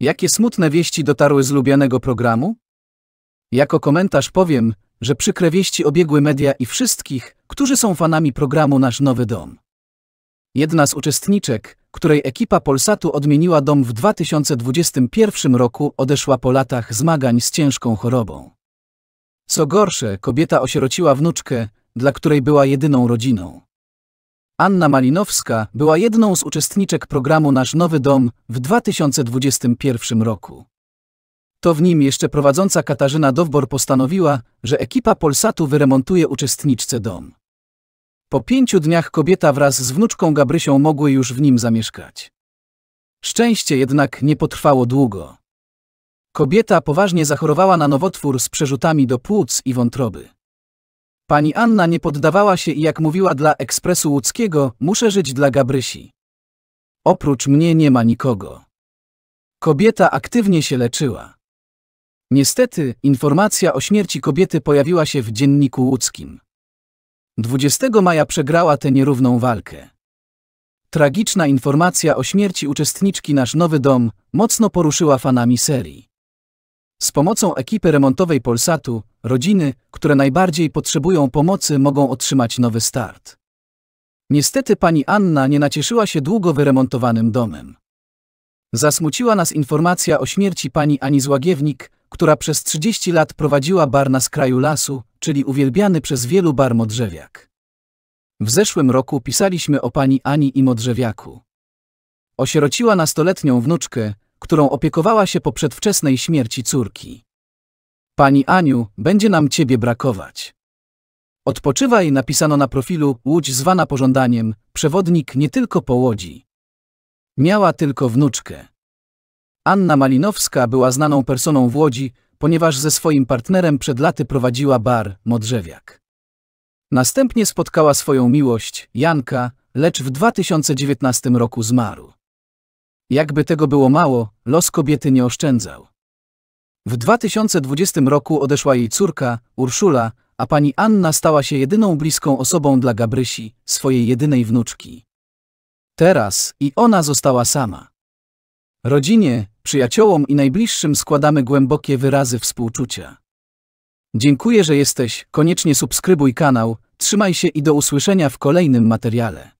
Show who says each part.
Speaker 1: Jakie smutne wieści dotarły z lubianego programu? Jako komentarz powiem, że przykre wieści obiegły media i wszystkich, którzy są fanami programu Nasz Nowy Dom. Jedna z uczestniczek, której ekipa Polsatu odmieniła dom w 2021 roku, odeszła po latach zmagań z ciężką chorobą. Co gorsze, kobieta osierociła wnuczkę, dla której była jedyną rodziną. Anna Malinowska była jedną z uczestniczek programu Nasz Nowy Dom w 2021 roku. To w nim jeszcze prowadząca Katarzyna Dowbor postanowiła, że ekipa Polsatu wyremontuje uczestniczce dom. Po pięciu dniach kobieta wraz z wnuczką Gabrysią mogły już w nim zamieszkać. Szczęście jednak nie potrwało długo. Kobieta poważnie zachorowała na nowotwór z przerzutami do płuc i wątroby. Pani Anna nie poddawała się i jak mówiła dla Ekspresu Łódzkiego, muszę żyć dla Gabrysi. Oprócz mnie nie ma nikogo. Kobieta aktywnie się leczyła. Niestety, informacja o śmierci kobiety pojawiła się w dzienniku łódzkim. 20 maja przegrała tę nierówną walkę. Tragiczna informacja o śmierci uczestniczki Nasz Nowy Dom mocno poruszyła fanami serii. Z pomocą ekipy remontowej Polsatu, rodziny, które najbardziej potrzebują pomocy, mogą otrzymać nowy start. Niestety pani Anna nie nacieszyła się długo wyremontowanym domem. Zasmuciła nas informacja o śmierci pani Ani Złagiewnik, która przez 30 lat prowadziła bar na skraju lasu, czyli uwielbiany przez wielu bar modrzewiak. W zeszłym roku pisaliśmy o pani Ani i modrzewiaku. Osierociła nastoletnią wnuczkę, którą opiekowała się po przedwczesnej śmierci córki. Pani Aniu, będzie nam ciebie brakować. Odpoczywaj, napisano na profilu, łódź zwana pożądaniem, przewodnik nie tylko po łodzi. Miała tylko wnuczkę. Anna Malinowska była znaną personą w Łodzi, ponieważ ze swoim partnerem przed laty prowadziła bar Modrzewiak. Następnie spotkała swoją miłość, Janka, lecz w 2019 roku zmarł. Jakby tego było mało, los kobiety nie oszczędzał. W 2020 roku odeszła jej córka, Urszula, a pani Anna stała się jedyną bliską osobą dla Gabrysi, swojej jedynej wnuczki. Teraz i ona została sama. Rodzinie, przyjaciołom i najbliższym składamy głębokie wyrazy współczucia. Dziękuję, że jesteś, koniecznie subskrybuj kanał, trzymaj się i do usłyszenia w kolejnym materiale.